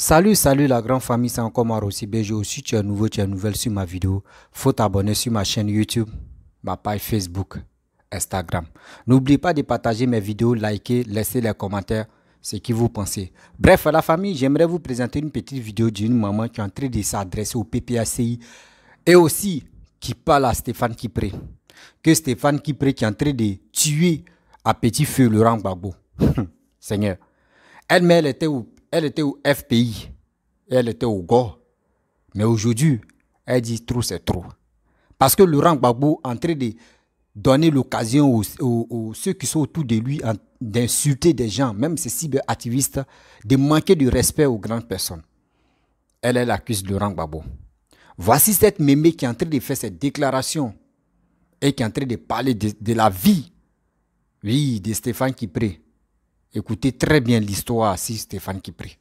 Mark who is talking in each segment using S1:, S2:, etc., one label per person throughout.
S1: Salut, salut la grande famille, c'est encore moi aussi Bejo. Si tu es nouveau, tu es nouvelle sur ma vidéo, faut t'abonner sur ma chaîne YouTube, ma page Facebook, Instagram. N'oublie pas de partager mes vidéos, liker, laisser les commentaires, ce que vous pensez. Bref, la famille, j'aimerais vous présenter une petite vidéo d'une maman qui est en train de s'adresser au PPACI et aussi qui parle à Stéphane Kipré. Que Stéphane Kipré qui est en train de tuer à petit feu Laurent Gbagbo. Seigneur. Elle-même, elle était au elle était au FPI, elle était au GO. Mais aujourd'hui, elle dit trop, c'est trop. Parce que Laurent Gbagbo est en train de donner l'occasion aux, ceux qui sont autour de lui d'insulter des gens, même ces cyberactivistes, de manquer de respect aux grandes personnes. Elle, elle accuse Laurent Gbagbo. Voici cette mémé qui est en train de faire cette déclaration et qui est en train de parler de, la vie, oui, de Stéphane Kipré. Écoutez très bien l'histoire si Stéphane Kipré.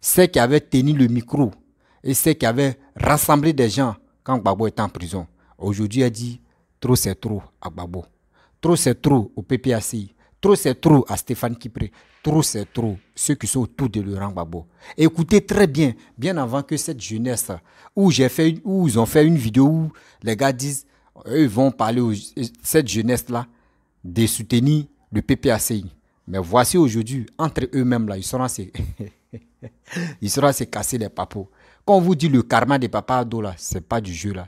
S1: C'est qui avait tenu le micro et c'est qui avait rassemblé des gens quand Gbagbo était en prison. Aujourd'hui, a dit trop c'est trop à Gbagbo. Trop c'est trop au PPACI. Trop c'est trop à Stéphane Kipré. Trop c'est trop ceux qui sont autour de Laurent Gbagbo. Écoutez très bien, bien avant que cette jeunesse, où, fait ils ont fait une vidéo où les gars disent, eux vont parler cette jeunesse-là de soutenir le PPACI. Mais voici aujourd'hui, entre eux-mêmes, là, ils seront à ils se casser les papos. Quand on vous dit le karma des papas dos, là, c'est pas du jeu, là.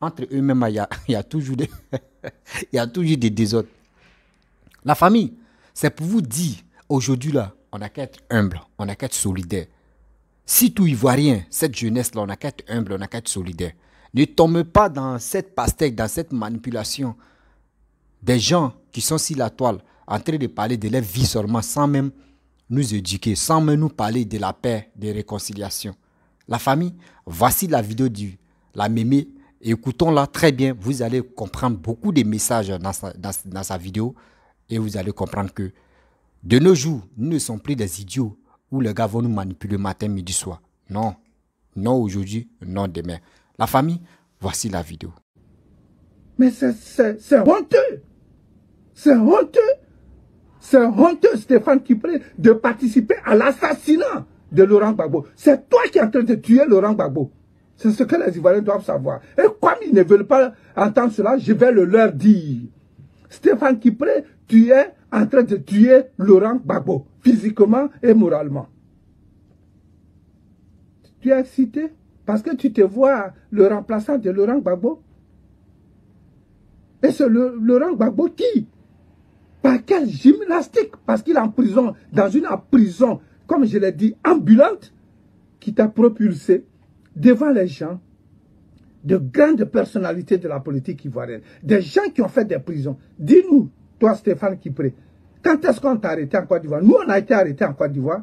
S1: entre eux-mêmes, il y a, toujours des... y a toujours des désordres. La famille, c'est pour vous dire, aujourd'hui, là, on a qu'à être humble, on a qu'à être solidaire. Si tout Ivoirien, cette jeunesse-là, on a qu'à être humble, on a qu'à être solidaire. Ne tombe pas dans cette pastèque, dans cette manipulation des gens qui sont sur la toile en train de parler de leur vie seulement, sans même nous éduquer, sans même nous parler de la paix, de réconciliation. La famille, voici la vidéo de la mémé. Écoutons-la très bien. Vous allez comprendre beaucoup de messages dans sa, sa vidéo et vous allez comprendre que de nos jours, nous ne sommes plus des idiots où les gars vont nous manipuler matin, midi, soir. Non. Non aujourd'hui, non demain. La famille, voici la vidéo.
S2: Mais c'est honteux. C'est honteux. C'est honteux, Stéphane Kipré, de participer à l'assassinat de Laurent Gbagbo. C'est toi qui es en train de tuer Laurent Gbagbo. C'est ce que les Ivoiriens doivent savoir. Et comme ils ne veulent pas entendre cela, je vais le leur dire. Stéphane Kipré, tu es en train de tuer Laurent Gbagbo, physiquement et moralement. Tu es excité parce que tu te vois le remplaçant de Laurent Gbagbo. Et c'est Laurent Gbagbo qui par quelle gymnastique Parce qu'il est en prison, dans une prison, comme je l'ai dit, ambulante, qui t'a propulsé devant les gens de grandes personnalités de la politique ivoirienne, des gens qui ont fait des prisons. Dis-nous, toi Stéphane Kipré, quand est-ce qu'on t'a arrêté en Côte d'Ivoire Nous, on a été arrêtés en Côte d'Ivoire.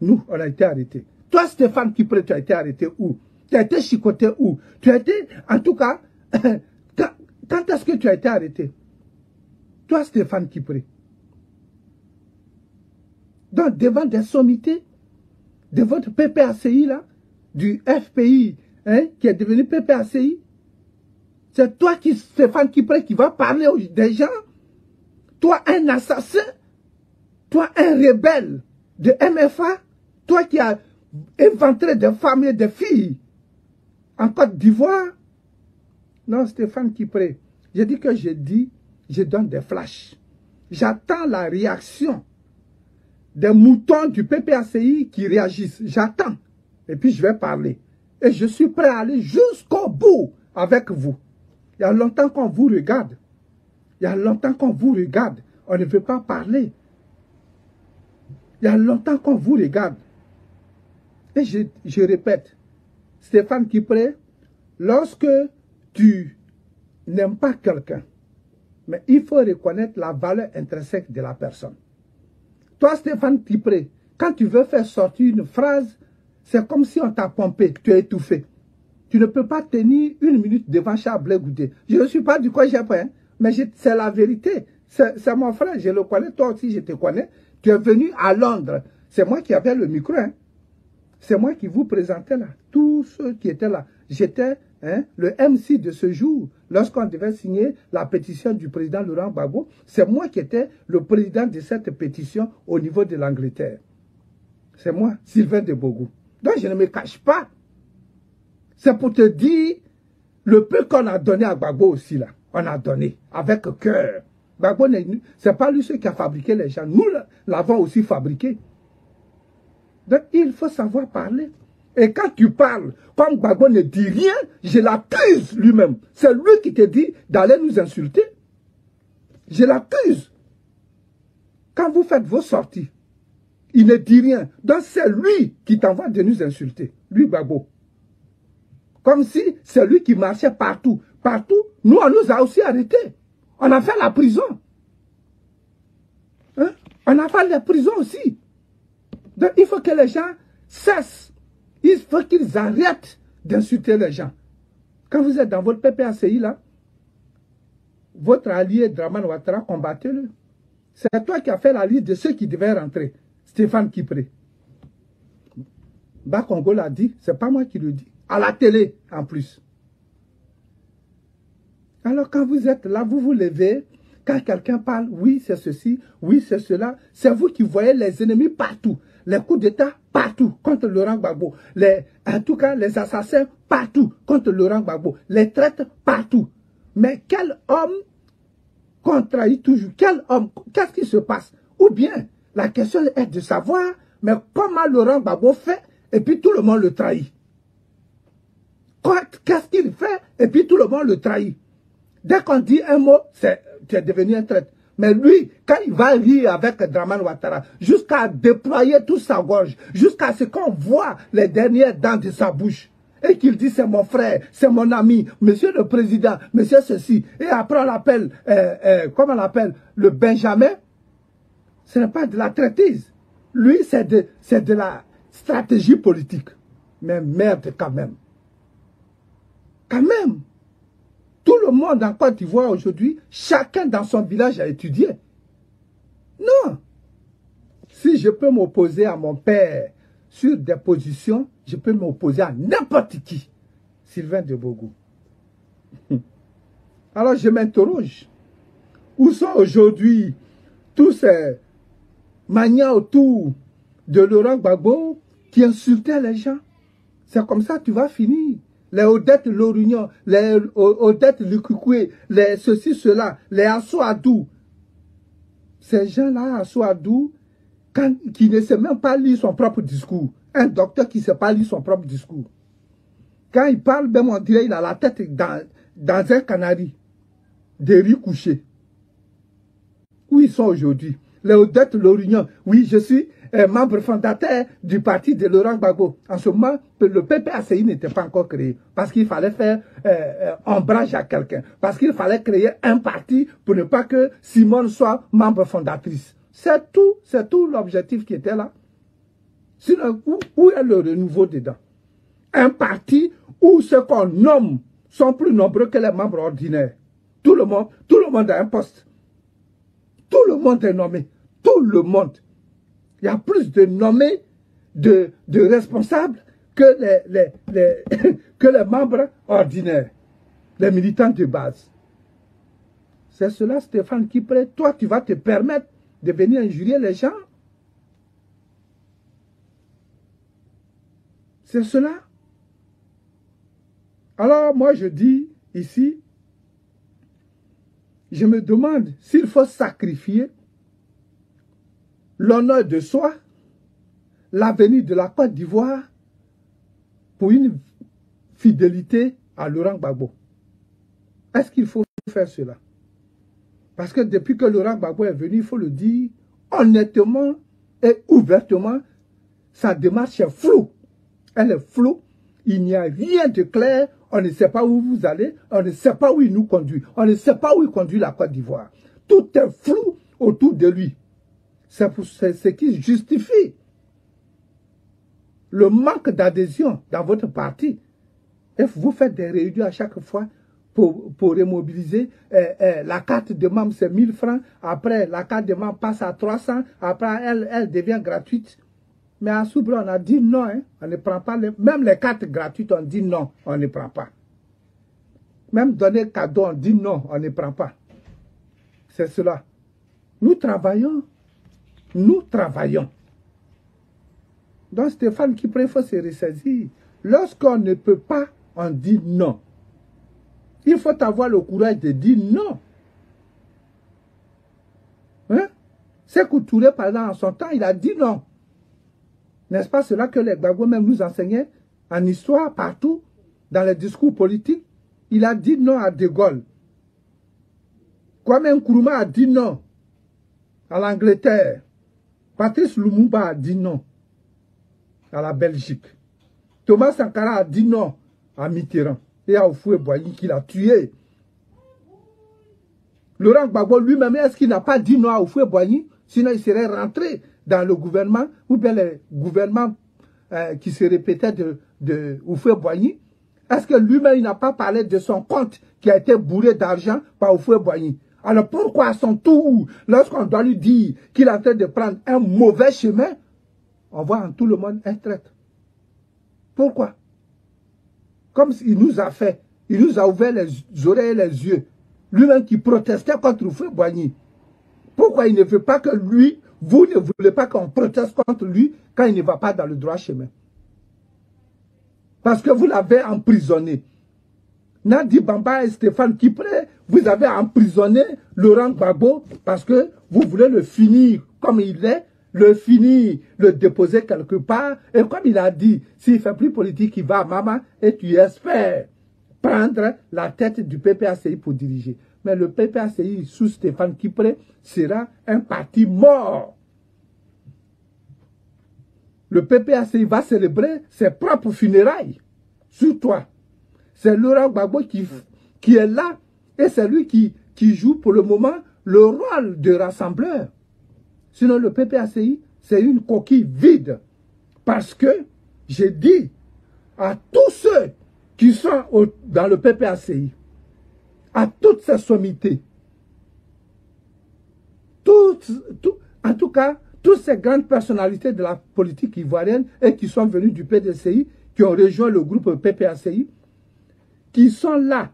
S2: Nous, on a été arrêtés. Toi Stéphane Kipré, tu as été arrêté où Tu as été chicoté où Tu as été, en tout cas, quand est-ce que tu as été arrêté toi, Stéphane Kipré, Donc, devant des sommités, devant le PPACI, là, du FPI, hein, qui est devenu PPACI, c'est toi qui, Stéphane Kipré qui va parler aux, gens. Toi, un assassin. Toi, un rebelle de MFA. Toi qui as inventé des femmes et des filles en Côte d'Ivoire. Non, Stéphane Kipré, J'ai dit que j'ai dit je donne des flashs. J'attends la réaction des moutons du PPACI qui réagissent. J'attends. Et puis je vais parler. Et je suis prêt à aller jusqu'au bout avec vous. Il y a longtemps qu'on vous regarde. Il y a longtemps qu'on vous regarde. On ne veut pas parler. Il y a longtemps qu'on vous regarde. Et je, je répète, Stéphane Kipré, lorsque tu n'aimes pas quelqu'un, mais il faut reconnaître la valeur intrinsèque de la personne. Toi, Stéphane Tipré, quand tu veux faire sortir une phrase, c'est comme si on t'a pompé, tu es étouffé. Tu ne peux pas tenir une minute devant Chablé Goudé. Je ne suis pas du coin hein, mais c'est la vérité. C'est mon frère, je le connais, toi aussi je te connais. Tu es venu à Londres. C'est moi qui avais le micro. Hein. C'est moi qui vous présentais là. Tous ceux qui étaient là. J'étais Hein? le MC de ce jour, lorsqu'on devait signer la pétition du président Laurent Gbagbo, c'est moi qui étais le président de cette pétition au niveau de l'Angleterre. C'est moi, Sylvain de Bogou. Donc je ne me cache pas. C'est pour te dire le peu qu'on a donné à Gbagbo aussi là. On a donné avec cœur. Gbagbo, c'est pas lui qui a fabriqué les gens. Nous l'avons aussi fabriqué. Donc il faut savoir parler. Et quand tu parles, comme Gbagbo ne dit rien, je l'accuse lui-même. C'est lui qui te dit d'aller nous insulter. Je l'accuse. Quand vous faites vos sorties, il ne dit rien. Donc c'est lui qui t'envoie de nous insulter. Lui, Gbagbo. Comme si c'est lui qui marchait partout. Partout, nous, on nous a aussi arrêtés. On a fait la prison. Hein? On a fait la prison aussi. Donc il faut que les gens cessent il faut qu'ils arrêtent d'insulter les gens. Quand vous êtes dans votre PPACI, là, votre allié Draman Ouattara, combattez-le. C'est toi qui as fait la liste de ceux qui devaient rentrer. Stéphane Kipré. Bakongo l'a dit, c'est pas moi qui le dis. À la télé, en plus. Alors quand vous êtes là, vous vous levez, quand quelqu'un parle, oui, c'est ceci, oui, c'est cela, c'est vous qui voyez les ennemis partout les coups d'État partout contre Laurent Gbagbo, les, en tout cas les assassins partout contre Laurent Gbagbo, les traites partout. Mais quel homme trahit toujours Quel homme Qu'est-ce qui se passe Ou bien, la question est de savoir, mais comment Laurent Gbagbo fait et puis tout le monde le trahit Qu'est-ce qu'il fait et puis tout le monde le trahit Dès qu'on dit un mot, c'est devenu un traître. Mais lui, quand il va rire avec Draman Ouattara, jusqu'à déployer toute sa gorge, jusqu'à ce qu'on voit les dernières dents de sa bouche, et qu'il dit c'est mon frère, c'est mon ami, monsieur le président, monsieur ceci, et après on l'appelle, euh, euh, comment on l'appelle, le Benjamin, ce n'est pas de la traitise. Lui, c'est de la stratégie politique. Mais merde quand même. Quand même. Tout le monde en Côte d'Ivoire aujourd'hui, chacun dans son village a étudié. Non. Si je peux m'opposer à mon père sur des positions, je peux m'opposer à n'importe qui. Sylvain de Bogou. Alors je m'interroge. Où sont aujourd'hui tous ces magnats autour de Laurent Gbagbo qui insultaient les gens C'est comme ça que tu vas finir les Odette Lorignon, les Odette Lukukwe, les ceci, cela, les Assoadou. Ces gens-là, Assoadou, qui ne sait même pas lire son propre discours. Un docteur qui ne sait pas lire son propre discours. Quand il parle, même ben, on dirait qu'il a la tête dans, un canari des rues couchées. Où ils sont aujourd'hui Les Odette Lorignon, oui, je suis euh, membre fondateur du parti de Laurent Gbagbo. En ce moment, le PPACI n'était pas encore créé parce qu'il fallait faire ombrage euh, euh, à quelqu'un, parce qu'il fallait créer un parti pour ne pas que Simone soit membre fondatrice. C'est tout, c'est tout l'objectif qui était là. Sinon, où, est le renouveau dedans Un parti où ceux qu'on nomme sont plus nombreux que les membres ordinaires. Tout le monde, tout le monde a un poste. Tout le monde est nommé. Tout le monde il y a plus de nommés de, responsables que les, membres ordinaires, les militants de base. C'est cela, Stéphane, qui Toi, tu vas te permettre de venir injurier les gens. C'est cela. Alors, moi, je dis ici, je me demande s'il faut sacrifier l'honneur de soi, l'avenir de la Côte d'Ivoire pour une fidélité à Laurent Gbagbo. Est-ce qu'il faut faire cela Parce que depuis que Laurent Gbagbo est venu, il faut le dire honnêtement et ouvertement, sa démarche est floue. Elle est floue. Il n'y a rien de clair. On ne sait pas où vous allez. On ne sait pas où il nous conduit. On ne sait pas où il conduit la Côte d'Ivoire. Tout est flou autour de lui. C'est ce qui justifie le manque d'adhésion dans votre parti. Et vous faites des réunions à chaque fois pour, pour remobiliser. Euh, euh, la carte de membre, c'est 1000 francs. Après, la carte de membre passe à 300. Après, elle, elle devient gratuite. Mais en Soubre, on a dit non. Hein. On ne prend pas. Même les cartes gratuites, on dit non. On ne prend pas. Même donner cadeau, on dit non. On ne prend pas. C'est cela. Nous travaillons nous travaillons. Donc Stéphane qui faut se ressaisir. Lorsqu'on ne peut pas, on dit non. Il faut avoir le courage de dire non. Hein? C'est tout par en son temps, il a dit non. N'est-ce pas cela que les Gbagbo même nous enseignaient en histoire, partout, dans les discours politiques Il a dit non à De Gaulle. Kwame Nkrumah a dit non à l'Angleterre. Patrice Lumumba a dit non à la Belgique. Thomas Sankara a dit non à Mitterrand et à Oufoué Boigny qui l'a tué. Laurent Gbagbo lui-même, est-ce qu'il n'a pas dit non à Oufoué Boigny Sinon, il serait rentré dans le gouvernement ou bien le gouvernement euh, qui se répétait de, de Oufoué Boigny. Est-ce que lui-même, il n'a pas parlé de son compte qui a été bourré d'argent par Oufoué Boigny alors pourquoi à son tour, lorsqu'on doit lui dire qu'il est en train de prendre un mauvais chemin, on voit en tout le monde un traître Pourquoi Comme il nous a fait, il nous a ouvert les oreilles et les yeux. Lui-même qui protestait contre Feu Boigny. Pourquoi il ne veut pas que lui, vous ne voulez pas qu'on proteste contre lui quand il ne va pas dans le droit chemin Parce que vous l'avez emprisonné. Nadi Bamba et Stéphane Kipré, vous avez emprisonné Laurent Gbagbo parce que vous voulez le finir comme il est, le finir, le déposer quelque part. Et comme il a dit, s'il ne fait plus politique, il va à Mama et tu espères prendre la tête du PPACI pour diriger. Mais le PPACI sous Stéphane Kipré sera un parti mort. Le PPACI va célébrer ses propres funérailles sous toi. C'est Laurent Gbagbo qui, est là et c'est lui qui, qui joue pour le moment le rôle de rassembleur. Sinon, le PPACI, c'est une coquille vide. Parce que j'ai dit à tous ceux qui sont dans le PPACI, à toutes ces sommités, en tout cas, toutes ces grandes personnalités de la politique ivoirienne et qui sont venues du PDCI, qui ont rejoint le groupe PPACI, qui sont là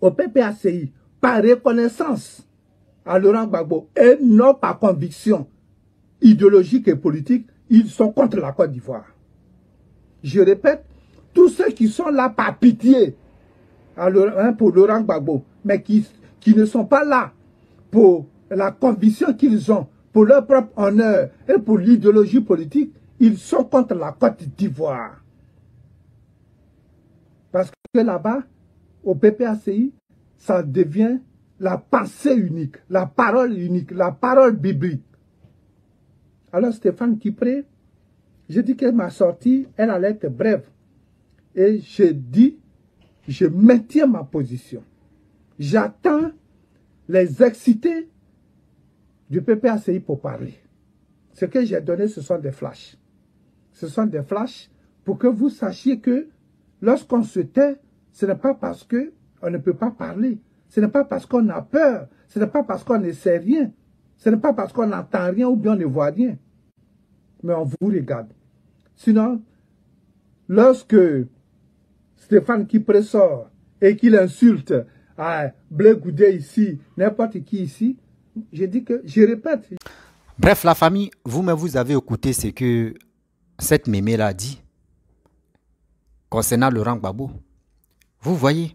S2: au PPACI par reconnaissance à Laurent Gbagbo et non par conviction idéologique et politique, ils sont contre la Côte d'Ivoire. Je répète, tous ceux qui sont là par pitié hein, pour Laurent Gbagbo, mais qui, qui ne sont pas là pour la conviction qu'ils ont, pour leur propre honneur et pour l'idéologie politique, ils sont contre la Côte d'Ivoire là-bas, au PPACI, ça devient la pensée unique, la parole unique, la parole biblique. Alors Stéphane Kipré, j'ai dit que ma sortie, elle allait être brève. Et j'ai dit, je maintiens ma position. J'attends les excités du PPACI pour parler. Ce que j'ai donné, ce sont des flashs. Ce sont des flashs pour que vous sachiez que lorsqu'on se tait, ce n'est pas parce qu'on ne peut pas parler. Ce n'est pas parce qu'on a peur. Ce n'est pas parce qu'on ne sait rien. Ce n'est pas parce qu'on n'entend rien ou bien on ne voit rien. Mais on vous regarde. Sinon, lorsque Stéphane qui pressort et qu'il insulte à ah, Blé Goudet ici, n'importe qui ici, je dis que je répète.
S1: Bref, la famille, vous-même, vous avez écouté ce que cette mémé l'a dit concernant Laurent Gbagbo. Vous voyez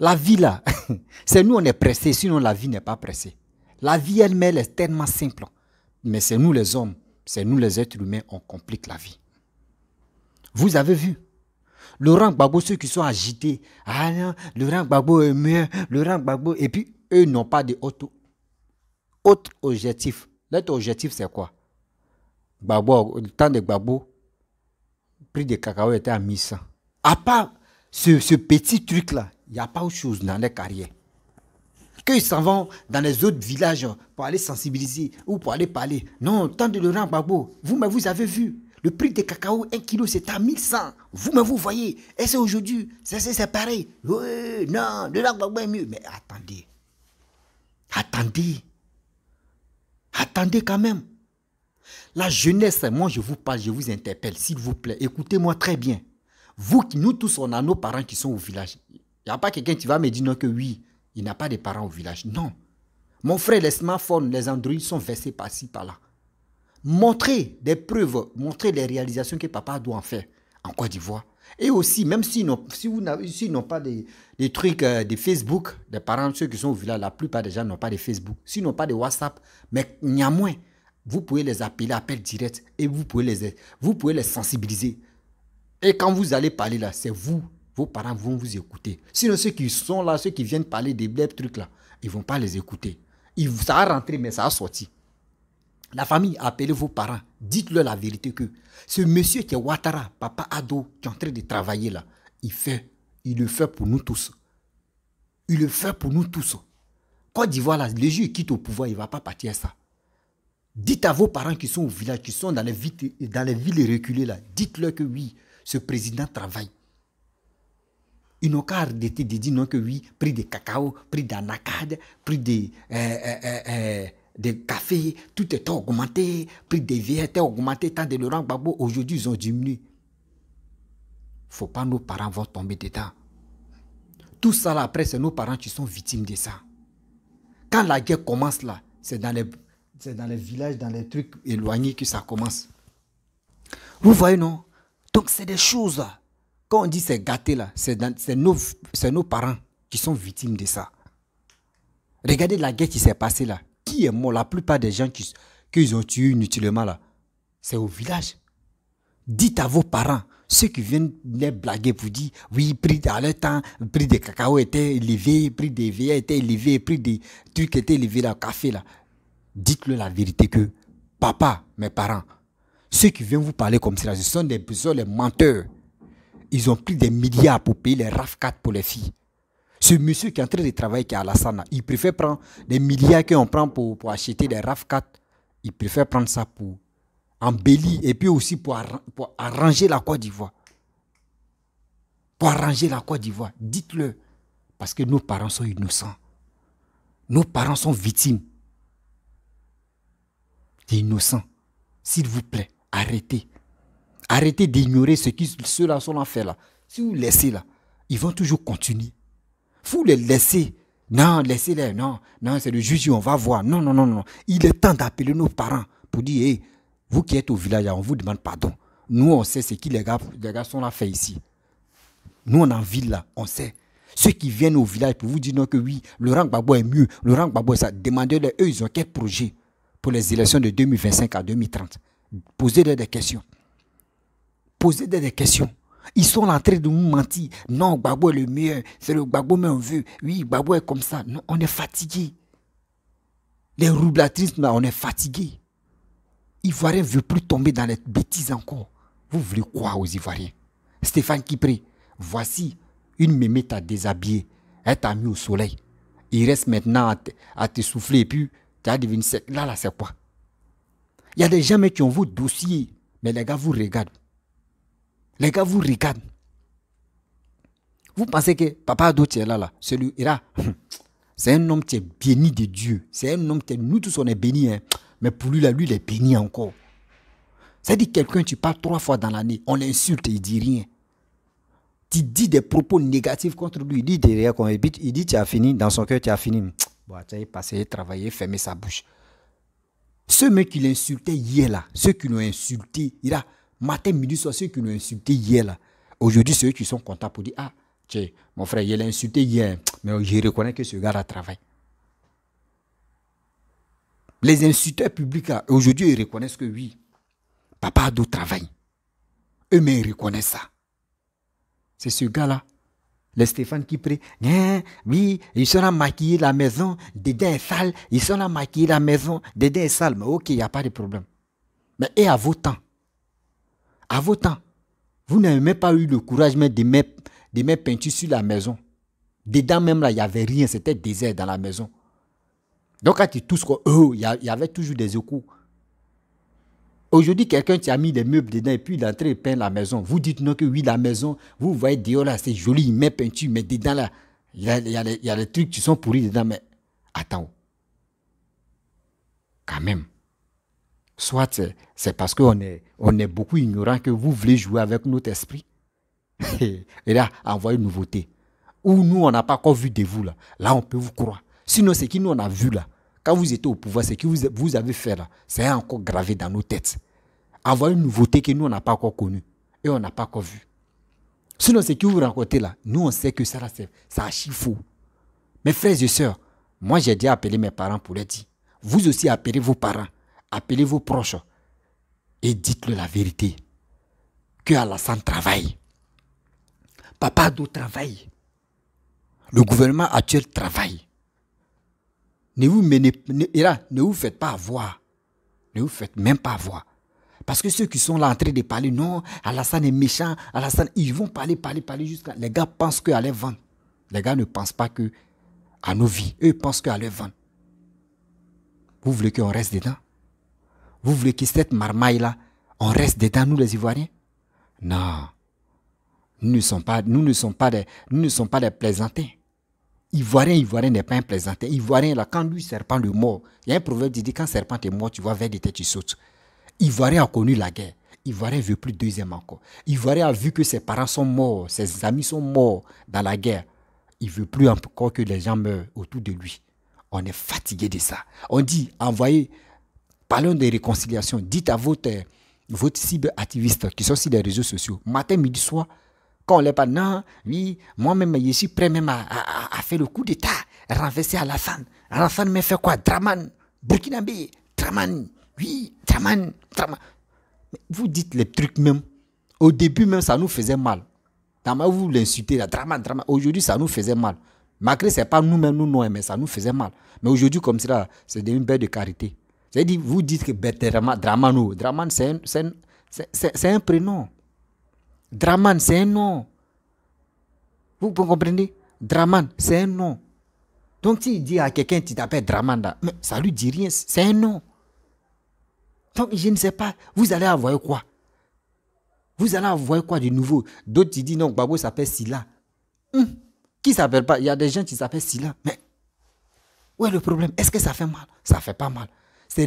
S1: La vie là, c'est nous on est pressé, sinon la vie n'est pas pressée. La vie elle-même est tellement simple. Mais c'est nous les hommes, c'est nous les êtres humains, on complique la vie. Vous avez vu Laurent Babo, ceux qui sont agités, ah non, Laurent Gbagbo est mieux, Laurent Gbagbo, et puis eux n'ont pas de objectif. L'autre objectif, c'est quoi le temps de Gbagbo, le prix des cacao était à 1100. À part ce, petit truc-là, il n'y a pas autre chose dans les carrières. Qu'ils s'en vont dans les autres villages pour aller sensibiliser ou pour aller parler. Non, tant de Laurent Babo vous, mais vous avez vu, le prix des cacao, un kilo, c'est à 1100. Vous, mais vous voyez, et c'est aujourd'hui, c'est pareil. Oui, non, Laurent Gbagbo est mieux. Mais attendez, attendez, attendez quand même. La jeunesse, moi je vous parle, je vous interpelle, s'il vous plaît, écoutez-moi très bien. Vous, nous tous, on a nos parents qui sont au village. Il n'y a pas quelqu'un qui va me dire non que oui, il n'a pas de parents au village. Non. Mon frère, les smartphones, les Android sont versés par-ci, par-là. Montrez des preuves, montrez les réalisations que papa doit en faire en Côte d'Ivoire. Et aussi, même s'ils n'ont si pas des, trucs, euh, des de Facebook, des parents, ceux qui sont au village, la plupart des gens n'ont pas de Facebook, s'ils n'ont pas de WhatsApp, mais n'y a moins. Vous pouvez les appeler, appel direct, et vous pouvez les, vous pouvez les sensibiliser. Et quand vous allez parler là, c'est vous. Vos parents vont vous écouter. Sinon, ceux qui sont là, ceux qui viennent parler des blèbes trucs là, ils ne vont pas les écouter. ça a rentré, mais ça a sorti. La famille, appelez vos parents. Dites-leur la vérité que ce monsieur qui est Ouattara, papa Ado, qui est en train de travailler là, il fait, il le fait pour nous tous. Il le fait pour nous tous. Côte d'Ivoire, là, le jeu quitte au pouvoir, il ne va pas partir à ça. Dites à vos parents qui sont au village, qui sont dans les villes, dans les villes reculées là, dites-leur que oui, ce président travaille. Une n'ont qu'à arrêter de dire non que oui, prix de cacao, prix d'anacade, prix de, euh, euh, euh, euh café, tout est augmenté, prix des vie était augmenté, tant de Laurent aujourd'hui ils ont diminué. Faut pas nos parents vont tomber d'état. Tout ça là, après, c'est nos parents qui sont victimes de ça. Quand la guerre commence là, c'est dans les, c'est dans les villages, dans les trucs éloignés que ça commence. Vous voyez, non donc c'est des choses, quand on dit c'est gâté là, c'est nos, parents qui sont victimes de ça. Regardez la guerre qui s'est passée là. Qui est mort La plupart des gens qu'ils ont tués inutilement là, c'est au village. Dites à vos parents, ceux qui viennent les blaguer pour dire, oui, prix à leur temps, prix des cacao était élevé, prix des vieilles était élevé, prix des trucs étaient élevés là, café là. Dites-leur la vérité que, papa, mes parents, ceux qui viennent vous parler comme cela, ce sont des, besoins, des menteurs. Ils ont pris des milliards pour payer les RAF4 pour les filles. Ce monsieur qui est en train de travailler, qui est à SANA, il préfère prendre des milliards qu'on prend pour, pour acheter des RAF4. Il préfère prendre ça pour embellir et puis aussi pour, pour arranger la Côte d'Ivoire. Pour arranger la Côte d'Ivoire. Dites-le. Parce que nos parents sont innocents. Nos parents sont victimes. Des innocents. S'il vous plaît. Arrêtez. Arrêtez d'ignorer ce que ceux-là sont en fait là.
S2: Si vous laissez
S1: là, ils vont toujours continuer. Vous les laissez. Non, laissez-les. Non, non, c'est le juge, on va voir. Non, non, non, non. Il est temps d'appeler nos parents pour dire, hé, vous qui êtes au village, on vous demande pardon. Nous, on sait ce que les gars, les sont là fait ici. Nous, on est en ville là, on sait. Ceux qui viennent au village pour vous dire que oui, le rang Babo est mieux, le rang Babo, ça, demandez le eux, ils ont quel projet pour les élections de 2025 à 2030 posez des questions. posez des questions. Ils sont en train de nous mentir. Non, Babou est le meilleur. C'est le Babou mais on veut. Oui, Babou est comme ça. Non, on est fatigué. Les roublatrices, on est fatigué. Ivoirien ne veut plus tomber dans les bêtises encore. Vous voulez quoi aux Ivoiriens Stéphane Kipré, voici une mémé t'a déshabillé. Elle t'a mis au soleil. Il reste maintenant à te, souffler et puis tu as devenu sec. Là, là, c'est quoi il y a des gens qui ont vos dossiers, mais les gars vous regardent. Les gars vous regardent. Vous pensez que papa d'autre là, là. Celui-là, hum, c'est un homme qui est béni de Dieu. C'est un homme qui est, nous tous on est bénis, hein. mais pour lui, là, lui, il est béni encore. cest dit quelqu'un, tu parles trois fois dans l'année, on l'insulte il dit rien. Tu dis des propos négatifs contre lui, il dit derrière, il dit tu as fini, dans son cœur, tu as fini. Bon, tu as passé, travaillé, fermé sa bouche. Ceux mecs qui l'insultaient hier là, ceux qui nous insulté, il a matin, midi, soir, ceux qui l'ont insulté hier là. Aujourd'hui, ceux qui sont contents pour dire Ah, mon frère, il a insulté hier, mais je reconnais que ce gars a travaillé. Les insulteurs publics, aujourd'hui, ils reconnaissent que oui, papa a travail. Eux-mêmes, ils reconnaissent ça. C'est ce gars-là le Stéphane qui rien, hein, oui, il sera maquillé la maison, des est ils sont sera maquillé la maison, des est sales, Mais ok, il n'y a pas de problème. Mais et à vos temps, à vos temps, vous n'avez même pas eu le courage de mettre, de peinture sur la maison. Dedans même là, il n'y avait rien, c'était désert dans la maison. Donc quand ils tous, il y avait toujours des échos. Aujourd'hui, quelqu'un t'a mis des meubles dedans et puis il est entré la maison. Vous dites non que oui, la maison, vous voyez dehors là, c'est joli, il met peinture, mais dedans là, il y a, des les, trucs qui sont pourris dedans, mais attends. Quand même. Soit c'est parce qu'on est, on est beaucoup ignorant que vous voulez jouer avec notre esprit. et là, envoyez une nouveauté. Ou nous, on n'a pas encore vu de vous là. Là, on peut vous croire. Sinon, c'est qui nous, on a vu là, quand vous étiez au pouvoir, ce que vous, avez fait là, c'est encore gravé dans nos têtes. Avoir une nouveauté que nous, on n'a pas encore connue et on n'a pas encore vue. Sinon, ce que vous rencontrez là, nous, on sait que ça, c'est a faux. Mes frères et sœurs, moi, j'ai déjà appelé mes parents pour leur dire. Vous aussi, appelez vos parents, appelez vos proches et dites-le la vérité. Que Alassane travaille. Papa Do travaille. Le gouvernement actuel travaille. Ne vous, et ne vous faites pas avoir. Ne vous faites même pas avoir. Parce que ceux qui sont là en train de parler, non, Alassane est méchant, Alassane, ils vont parler, parler, parler jusqu'à. Les gars pensent qu'à les vendre. Les gars ne pensent pas que à nos vies. Eux pensent qu'à les vendre. Vous voulez qu'on reste dedans Vous voulez que cette marmaille-là, on reste dedans, nous les Ivoiriens Non. Nous ne sommes pas, nous ne sommes pas des, nous ne sommes pas des plaisantins. Ivoirien, Ivoirien n'est pas un plaisantin. Ivoirien, là, quand lui, serpent le mort, il y a un proverbe qui dit quand serpent est mort, tu vois vers des têtes, tu sautes. Ivoirien a connu la guerre. Ivoirien ne veut plus deuxième encore. Ivoirien a vu que ses parents sont morts, ses amis sont morts dans la guerre. Il ne veut plus encore que les gens meurent autour de lui. On est fatigué de ça. On dit, envoyez, parlons de réconciliation. Dites à votre, votre cible activiste qui sont sur les réseaux sociaux, matin, midi, soir, quand on pas, non, oui, moi-même, je suis prêt même à, faire le coup d'État, renverser Alassane. Alassane me fait quoi Draman, Burkinabé, Draman, oui, Draman, Draman. Vous dites les trucs même. Au début même, ça nous faisait mal. vous l'insultez, la Draman, Draman. Aujourd'hui, ça nous faisait mal. Malgré ce n'est pas nous-mêmes, nous, non, mais ça nous faisait mal. Mais aujourd'hui, comme cela, c'est devenu une bête de carité. cest à vous dites que Draman, Dramano, oh, Draman, c'est un prénom. Draman, c'est un nom. Vous, comprenez Draman, c'est un nom. Donc, il dit à quelqu'un, tu t'appelles Dramanda, mais ça lui dit rien, c'est un nom. Donc, je ne sais pas, vous allez avoir quoi Vous allez avoir quoi de nouveau D'autres, ils disent non, Babo s'appelle Silla. Hum, qui s'appelle pas Il y a des gens qui s'appellent Silla, mais où est le problème Est-ce que ça fait mal Ça fait pas mal. C'est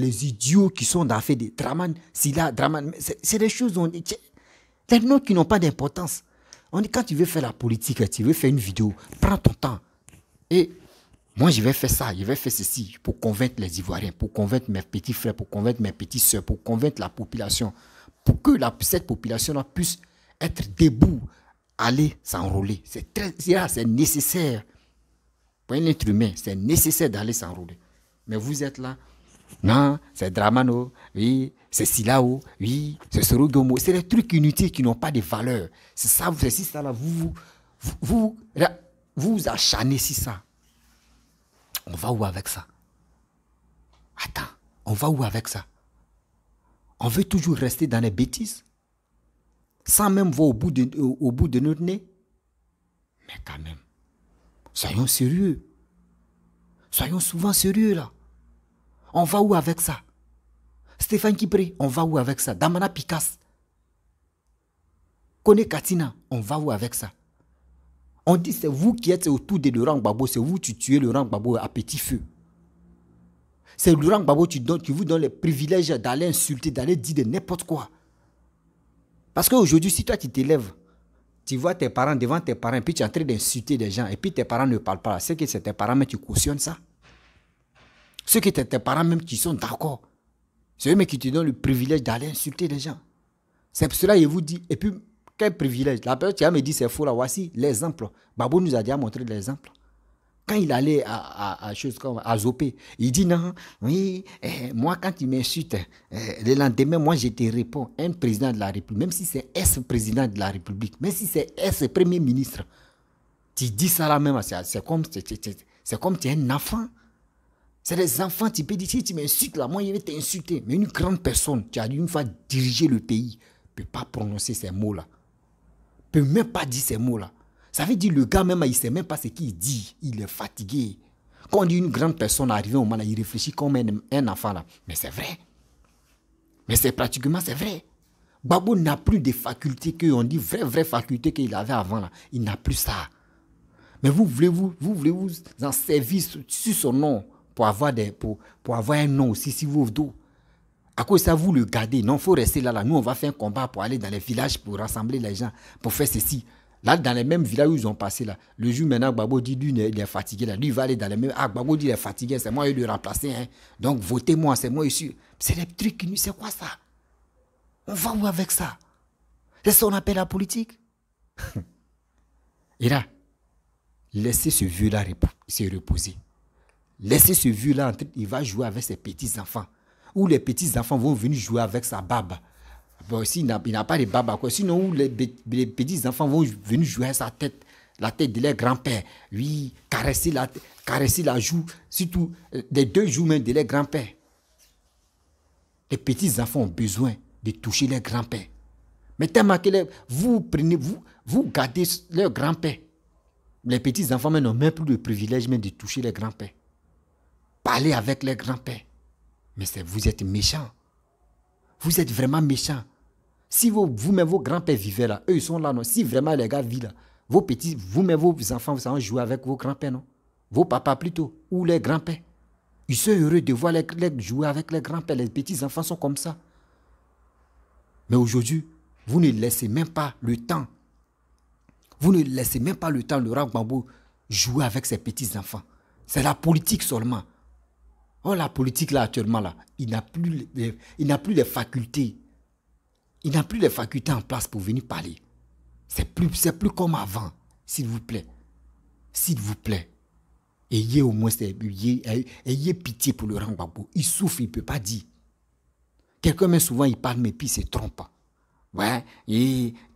S1: les idiots qui sont dans fait des Draman, Silla, Draman. C'est des choses, on, noms qui n'ont pas d'importance. On dit, quand tu veux faire la politique, tu veux faire une vidéo, prends ton temps. Et moi, je vais faire ça, je vais faire ceci pour convaincre les Ivoiriens, pour convaincre mes petits frères, pour convaincre mes petites soeurs, pour convaincre la population, pour que cette population-là puisse être debout, aller s'enrôler. C'est très, c'est nécessaire. Pour un être humain, c'est nécessaire d'aller s'enrôler. Mais vous êtes là, non, c'est Dramano, oui, c'est là-haut, oui, c'est Sorogomo. C'est des trucs inutiles qui n'ont pas de valeur. C'est ça, c'est ça là, vous vous, vous, vous, acharnez si ça. On va où avec ça Attends, on va où avec ça On veut toujours rester dans les bêtises sans même voir au bout de, au, bout de notre nez Mais quand même, soyons sérieux. Soyons souvent sérieux là. On va où avec ça Stéphane Kipré, on va où avec ça Damana Picasse. Kone Katina, on va où avec ça On dit c'est vous qui êtes autour de Laurent Gbagbo, c'est vous qui tuez Laurent Gbagbo à petit feu. C'est Laurent Gbagbo qui, vous donne les privilèges d'aller insulter, d'aller dire de n'importe quoi. Parce qu'aujourd'hui, si toi tu t'élèves, tu vois tes parents devant tes parents, puis tu es en train d'insulter des gens, et puis tes parents ne parlent pas, c'est que c'est tes parents, mais tu cautionnes ça. Ceux qui étaient tes parents même qui sont d'accord. C'est eux qui te donnent le privilège d'aller insulter les gens. C'est pour cela je vous dit. Et puis, quel privilège La personne qui a me dit c'est faux là, voici l'exemple. Babou nous a déjà montré l'exemple. Quand il allait à, à, comme, à Zopé, il dit non, oui, eh, moi quand il m'insulte, eh, le lendemain, moi je te réponds, un président de la République, même si c'est S-président de la République, même si c'est S-premier ministre, tu dis ça là même, c'est comme, c'est comme tu es un enfant. C'est des enfants dire, si Tu m'insultes là, moi je vais t'insulter. Mais une grande personne qui a une fois dirigé le pays ne peut pas prononcer ces mots-là. Ne peut même pas dire ces mots-là. Ça veut dire que le gars même, il ne sait même pas ce qu'il dit. Il est fatigué. Quand on dit une grande personne arrive au moment, il réfléchit comme un, enfant Mais c'est vrai. Mais c'est pratiquement, c'est vrai. Babou n'a plus des facultés qu'on dit vraies vraies facultés qu'il avait avant là. Il n'a plus ça. Mais vous voulez vous, vous voulez vous en servir sur son nom pour avoir, des, pour, avoir un nom aussi Si vous voulez. À cause de ça, vous le gardez. Non, il faut rester là, là. Nous, on va faire un combat pour aller dans les villages, pour rassembler les gens, pour faire ceci. Là, dans les mêmes villages où ils ont passé, là, le jour maintenant, Babo dit, lui, il est fatigué, là. Lui, il va aller dans les mêmes. Ah, Babo dit, il est fatigué, c'est moi, il le remplacer, hein. Donc, votez-moi, c'est moi, ici C'est des trucs, c'est quoi ça? On va où avec ça? C'est ça qu'on appelle la politique? Et là, laissez ce vieux-là se reposer. Laissez ce vieux-là il va jouer avec ses petits-enfants. Ou les petits-enfants vont venir jouer avec sa barbe. Il s'il n'a pas de barbe, quoi. Sinon, où les, petits-enfants vont venir jouer à sa tête, la tête de leur grand-père. Lui, caresser la, caresser la joue, surtout des euh, deux joues même de leur grand-père. Les petits-enfants ont besoin de toucher leur grands père Mais tellement que vous prenez, vous, vous gardez leur grand-père. Les petits-enfants n'ont même plus le privilège même de toucher leur grands-pères parler avec les grands-pères. Mais vous êtes méchants. Vous êtes vraiment méchants. Si vous-même, vos grands-pères vivaient là, eux, ils sont là, non Si vraiment les gars vivent là, vos petits, vous-même, vos enfants, vous allez jouer avec vos grands-pères, non Vos papas plutôt, ou les grands-pères. Ils sont heureux de voir les, les jouer avec les grands-pères. Les petits-enfants sont comme ça. Mais aujourd'hui, vous ne laissez même pas le temps. Vous ne laissez même pas le temps, Laurent Gbambo jouer avec ses petits-enfants. C'est la politique seulement. Oh, la politique, là, actuellement, là, il n'a plus, il n'a plus les facultés. Il n'a plus les facultés en place pour venir parler. C'est plus, c'est plus comme avant. S'il vous plaît. S'il vous plaît. Ayez au moins, ayez, ayez pitié pour le babou. Il souffre, il ne peut pas dire. Quelqu'un, souvent, il parle, mais puis il se trompe. Ouais, tu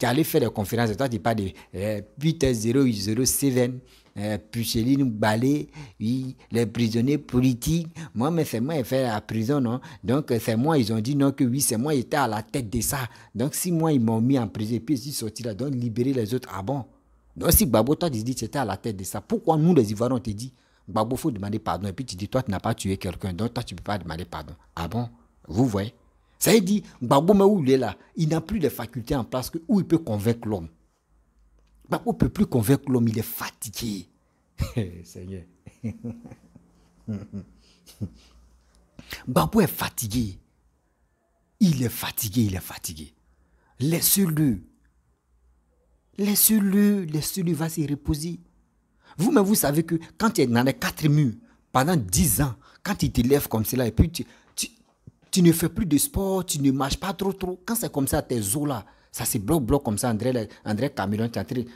S1: es allé faire des conférences, et toi, tu parles de 0 eh, euh, Pucelli nous balait oui, les prisonniers politiques. Moi, mais c'est moi qui fait la prison, non Donc, euh, c'est moi, ils ont dit non, que oui, c'est moi, était à la tête de ça. Donc, si moi, ils m'ont mis en prison, et puis ils sont sortis là, donc libérer les autres, ah bon Donc, si Babo, toi, tu dis que étais à la tête de ça, pourquoi nous, les Ivoiriens, on te dit Babo, faut demander pardon, et puis tu dis, toi, tu n'as pas tué quelqu'un, donc toi, tu ne peux pas demander pardon. Ah bon Vous voyez ça il dit, Babo, mais où il est là, il n'a plus les facultés en place où il peut convaincre l'homme. Bako ne peut plus convaincre l'homme, il est fatigué. Seigneur. Babou est fatigué. Il est fatigué, il est fatigué. laisse le laisse le laisse le va se reposer. Vous-même, vous savez que quand tu es dans les quatre murs, pendant dix ans, quand te lève comme cela, et puis tu, tu, tu, ne fais plus de sport, tu ne marches pas trop, trop, quand c'est comme ça, tes os là, ça se bloque, bloc comme ça. André, André Cameron, André,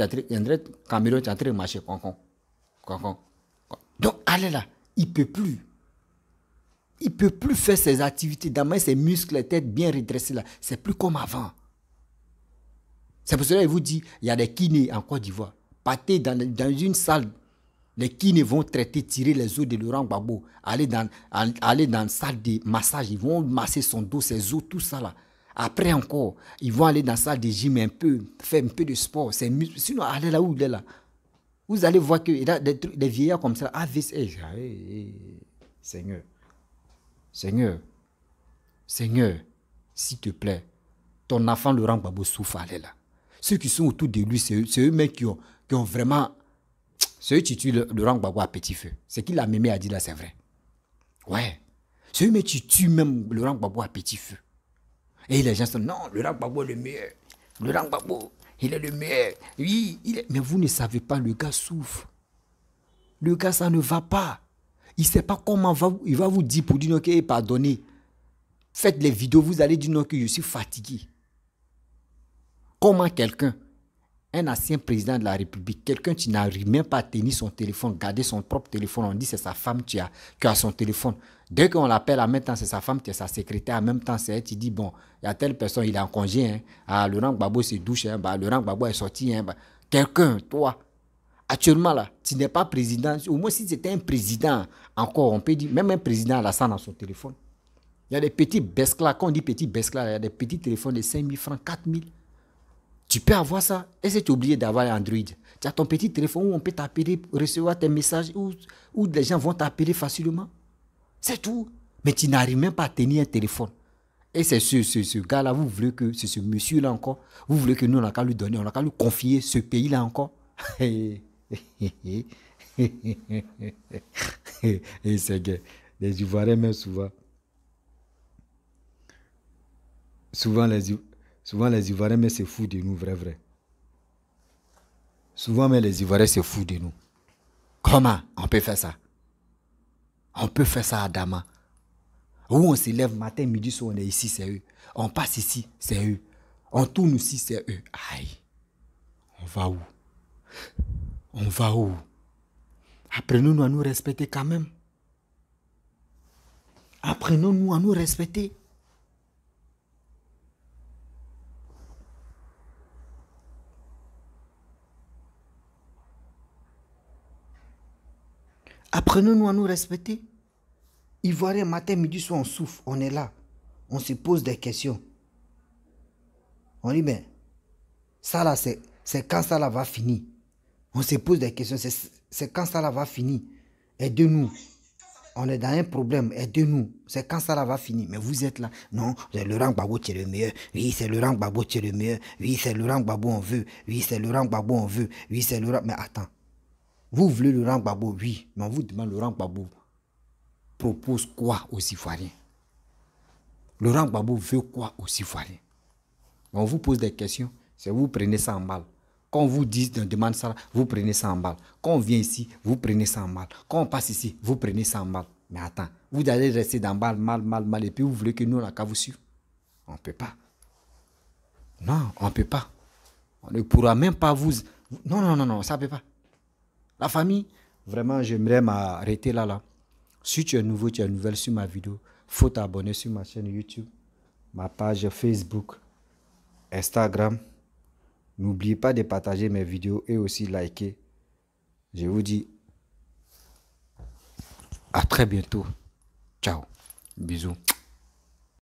S1: André Cameron, tu con, con, con, Donc, allez là, il ne peut plus. Il ne peut plus faire ses activités. d'amener ses muscles, les têtes bien redressée là. C'est plus comme avant. C'est pour cela qu'il vous dit, il y a des kinés en Côte d'Ivoire. Partez dans, une salle. Les kinés vont traiter, tirer les os de Laurent Gbagbo. Allez dans, aller dans une salle de massage. Ils vont masser son dos, ses os, tout ça là. Après encore, ils vont aller dans la salle de gym un peu, faire un peu de sport. Sinon, allez là où il est là. Vous allez voir que y a des, vieillards comme ça. Ah, eh, eh, eh, Seigneur, Seigneur, Seigneur, s'il te plaît, ton enfant Laurent Babo souffre allez là. Ceux qui sont autour de lui, c'est eux-mêmes qui, ont, qui ont, vraiment. Ceux qui tuent Laurent à petit feu. Ce qu'il a mémé a dit là, c'est vrai. Ouais. ceux qui tuent même Laurent à petit feu. Et les gens sont, non, le Rangbabo est le meilleur. Le Rangbabo, il est le meilleur. Oui, il est... Mais vous ne savez pas, le gars souffre. Le gars, ça ne va pas. Il ne sait pas comment va, il va vous dire pour dire, ok, pardonnez. Faites les vidéos, vous allez dire, non, que je suis fatigué. Comment quelqu'un un ancien président de la République, quelqu'un qui n'arrive même pas à tenir son téléphone, garder son propre téléphone, on dit c'est sa femme qui a, son téléphone. Dès qu'on l'appelle, en même temps, c'est sa femme qui est sa secrétaire, en même temps, c'est elle qui dit, bon, il y a telle personne, il est en congé, hein. ah, Laurent Gbagbo se douche, hein. bah, Laurent Gbagbo est sorti. Hein. Bah, quelqu'un, toi, actuellement, là, tu n'es pas président. Au moins, si c'était un président, encore, on peut dire, même un président, a ça dans son téléphone. Il y a des petits besclats, quand on dit petits besclats, il y a des petits téléphones de 5 000 francs, 4 000. Tu peux avoir ça. Et c'est oublié d'avoir Android, tu as ton petit téléphone où on peut t'appeler, recevoir tes messages, où, où les gens vont t'appeler facilement. C'est tout. Mais tu n'arrives même pas à tenir un téléphone. Et c'est ce, ce, ce gars-là, vous voulez que, c'est ce monsieur-là encore, vous voulez que nous, on n'a qu'à lui donner, on n'a qu'à lui confier ce pays-là encore. Et c'est que les Ivoiriens, même souvent, souvent les Ivoiriens, Souvent, les Ivoiriens, mais se foutent de nous, vrai, vrai. Souvent, mais les Ivoiriens se foutent de nous. Comment on peut faire ça On peut faire ça à Dama. Où on se lève matin, midi, soir, on est ici, c'est eux. On passe ici, c'est eux. On tourne ici, c'est eux. Aïe. On va où On va où Apprenons-nous à nous respecter quand même. Apprenons-nous à nous respecter. Apprenons-nous à nous respecter. Ivoirien, matin, midi, soir, on souffle, on est là. On se pose des questions. On dit, mais ça là, c'est quand ça là va finir. On se pose des questions, c'est quand ça là va finir. Aidez-nous. On est dans un problème, aidez-nous. C'est quand ça là va finir. Mais vous êtes là. Non, c'est le rang tu es le meilleur. Oui, c'est Laurent Gbagbo, tu es le meilleur. Oui, c'est le rang Babou on veut. Oui, c'est le rang Babou on veut. Oui, c'est le Laurent. Mais attends. Vous voulez le rang Gbagbo Oui, mais on vous demande le rang Gbagbo propose quoi aux Ivoiriens Laurent Gbagbo veut quoi aux Ivoiriens On vous pose des questions, c'est vous prenez ça en mal. Quand on vous dit, demande ça, vous prenez ça en mal. Quand on vient ici, vous prenez ça en mal. Quand on passe ici, vous prenez ça en mal. Mais attends, vous allez rester dans mal, mal, mal, mal, et puis vous voulez que nous, la vous suivre. On ne peut pas. Non, on ne peut pas. On ne pourra même pas vous... Non, non, non, non, ça ne peut pas. La famille, vraiment, j'aimerais m'arrêter là, là. Si tu es nouveau, tu es nouvelle sur ma vidéo, faut t'abonner sur ma chaîne YouTube, ma page Facebook, Instagram. N'oubliez pas de partager mes vidéos et aussi liker. Je vous dis à très bientôt. Ciao. Bisous.